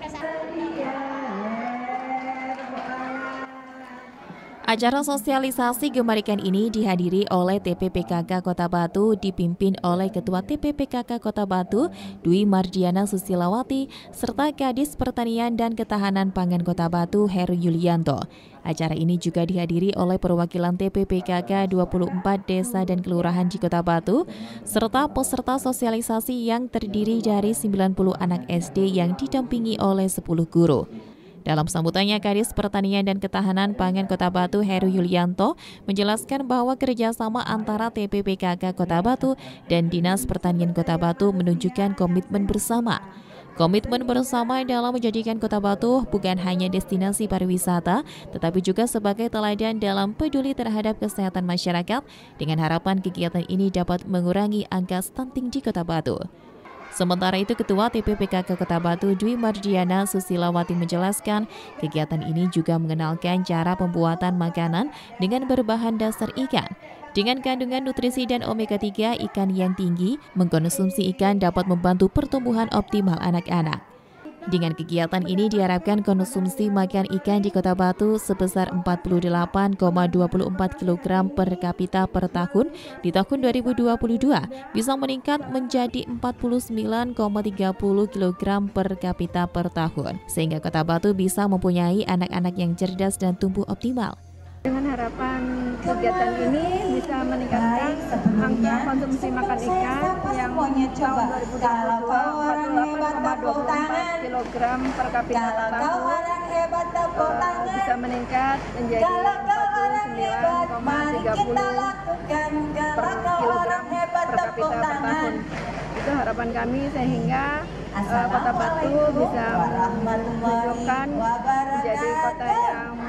开始。Acara sosialisasi Gemarikan ini dihadiri oleh TPPKK Kota Batu dipimpin oleh Ketua TPPKK Kota Batu Dwi Mardiana Susilawati serta Kadis Pertanian dan Ketahanan Pangan Kota Batu Heru Yulianto. Acara ini juga dihadiri oleh perwakilan TPPKK 24 desa dan kelurahan di Kota Batu serta peserta sosialisasi yang terdiri dari 90 anak SD yang didampingi oleh 10 guru. Dalam sambutannya, Kadis Pertanian dan Ketahanan Pangan Kota Batu Heru Yulianto menjelaskan bahwa kerjasama antara TPPKK Kota Batu dan Dinas Pertanian Kota Batu menunjukkan komitmen bersama. Komitmen bersama dalam menjadikan Kota Batu bukan hanya destinasi pariwisata, tetapi juga sebagai teladan dalam peduli terhadap kesehatan masyarakat dengan harapan kegiatan ini dapat mengurangi angka stunting di Kota Batu. Sementara itu Ketua TPPKK Kota Batu Dwi Marjiana Susilawati menjelaskan kegiatan ini juga mengenalkan cara pembuatan makanan dengan berbahan dasar ikan. Dengan kandungan nutrisi dan omega 3 ikan yang tinggi, mengkonsumsi ikan dapat membantu pertumbuhan optimal anak-anak. Dengan kegiatan ini diharapkan konsumsi makan ikan di Kota Batu sebesar 48,24 kg per kapita per tahun di tahun 2022 bisa meningkat menjadi 49,30 kg per kapita per tahun sehingga Kota Batu bisa mempunyai anak-anak yang cerdas dan tumbuh optimal. Dengan harapan kegiatan ini bisa meningkatkan angka konsumsi makan ikan yang tahun 2022 44,24 kg per kapita per eh, tahun bisa meningkat menjadi 49,30 per kilogram per kapita per tahun. Itu harapan kami sehingga eh, Kota Batu bisa menunjukkan menjadi kota yang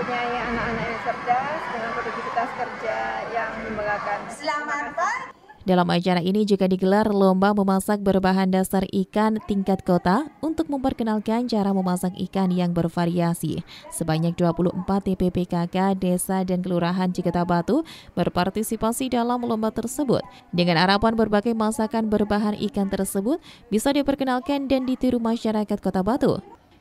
mempunyai anak-anak yang cerdas dengan produktivitas kerja yang membanggakan. Selamat pagi. Dalam acara ini juga digelar lomba memasak berbahan dasar ikan tingkat kota untuk memperkenalkan cara memasak ikan yang bervariasi. Sebanyak 24 TPPKK desa dan kelurahan Ciketa Batu berpartisipasi dalam lomba tersebut. Dengan harapan berbagai masakan berbahan ikan tersebut bisa diperkenalkan dan ditiru masyarakat Kota Batu.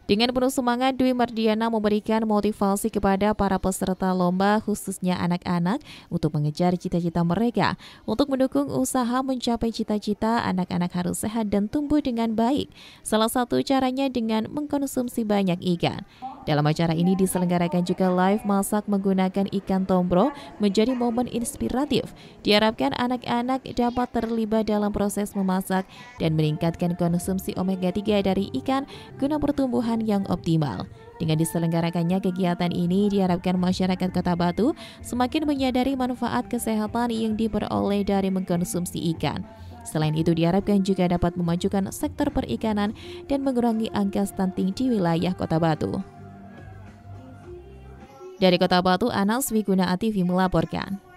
Dengan penuh semangat, Dwi Mardiana memberikan motivasi kepada para peserta lomba, khususnya anak-anak, untuk mengejar cita-cita mereka. Untuk mendukung usaha mencapai cita-cita, anak-anak harus sehat dan tumbuh dengan baik. Salah satu caranya dengan mengkonsumsi banyak ikan. Dalam acara ini diselenggarakan juga live masak menggunakan ikan tombro menjadi momen inspiratif. Diharapkan anak-anak dapat terlibat dalam proses memasak dan meningkatkan konsumsi omega-3 dari ikan guna pertumbuhan yang optimal. Dengan diselenggarakannya kegiatan ini diharapkan masyarakat Kota Batu semakin menyadari manfaat kesehatan yang diperoleh dari mengkonsumsi ikan. Selain itu diharapkan juga dapat memajukan sektor perikanan dan mengurangi angka stunting di wilayah Kota Batu. Dari Kota Batu, Anas Wiguna Ativi melaporkan.